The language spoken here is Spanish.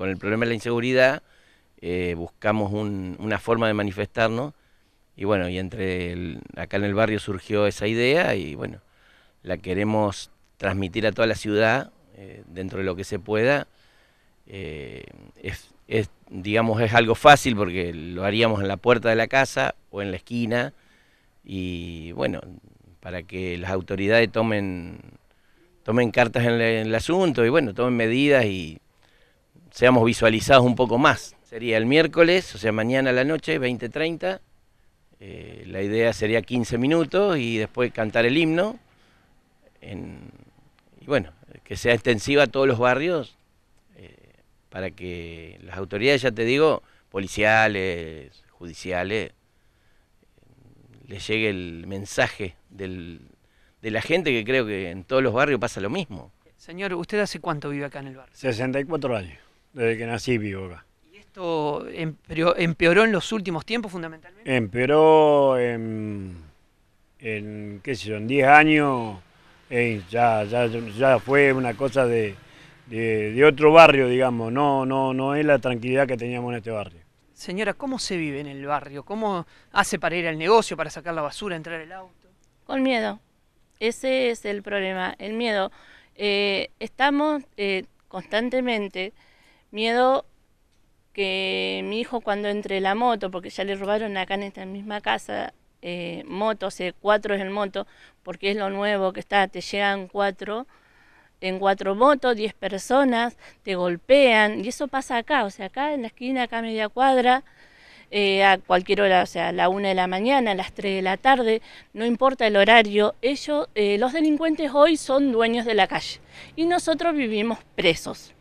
con el problema de la inseguridad, eh, buscamos una forma de manifestarnos y bueno, y entre acá en el barrio surgió esa idea y bueno, la queremos transmitir a toda la ciudad eh, dentro de lo que se pueda. Eh, digamos, es algo fácil porque lo haríamos en la puerta de la casa o en la esquina y bueno, para que las autoridades tomen, tomen cartas en el asunto y bueno, tomen medidas y seamos visualizados un poco más. Sería el miércoles, o sea, mañana a la noche, 20.30. Eh, la idea sería 15 minutos y después cantar el himno. y bueno, que sea extensiva a todos los barrios eh, para que las autoridades, ya te digo, policiales, judiciales, les llegue el mensaje del, de la gente que creo que en todos los barrios pasa lo mismo. Señor, ¿usted hace cuánto vive acá en el barrio? 64 años desde que nací vivo acá. ¿Y esto empeoró, en los últimos tiempos fundamentalmente? Empeoró en, qué sé yo, en 10 años, eh, ya, ya, fue una cosa de, otro barrio, digamos, no, no, no es la tranquilidad que teníamos en este barrio. Señora, ¿cómo se vive en el barrio? ¿Cómo hace para ir al negocio, para sacar la basura, entrar el auto? Con miedo. Ese es el problema, el miedo. Eh, estamos eh, constantemente Miedo que mi hijo cuando entre la moto, porque ya le robaron acá en esta misma casa motos, eh, cuatro es el moto, porque es lo nuevo que está, te llegan cuatro, en cuatro motos, diez personas, te golpean, y eso pasa acá, o sea, acá en la esquina, acá media cuadra, eh, a cualquier hora, o sea, a la una de la mañana, a las tres de la tarde, no importa el horario, ellos, eh, los delincuentes hoy son dueños de la calle, y nosotros vivimos presos.